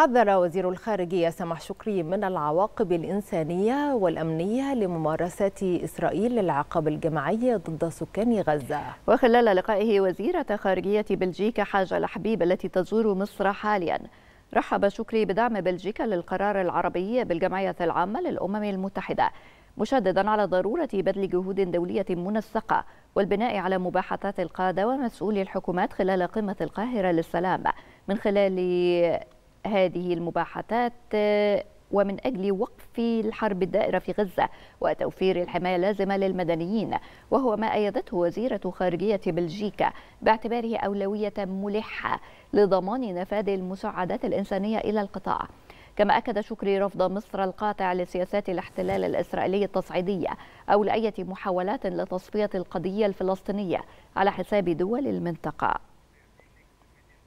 حذر وزير الخارجية سمح شكري من العواقب الإنسانية والأمنية لممارسات إسرائيل للعقاب الجماعي ضد سكان غزة وخلال لقائه وزيرة خارجية بلجيكا حاجة الحبيب التي تزور مصر حالياً رحب شكري بدعم بلجيكا للقرار العربي بالجمعية العامة للأمم المتحدة مشددا على ضرورة بذل جهود دولية منسقة والبناء على مباحثات القادة ومسؤولي الحكومات خلال قمة القاهرة للسلام من خلال هذه المباحثات آه، ومن أجل وقف الحرب الدائرة في غزة وتوفير الحماية اللازمة للمدنيين وهو ما أيدته وزيرة خارجية بلجيكا باعتباره أولوية ملحة لضمان نفاذ المساعدات الإنسانية إلى القطاع كما أكد شكري رفض مصر القاطع لسياسات الاحتلال الإسرائيلي التصعيدية أو لأية محاولات لتصفية القضية الفلسطينية على حساب دول المنطقة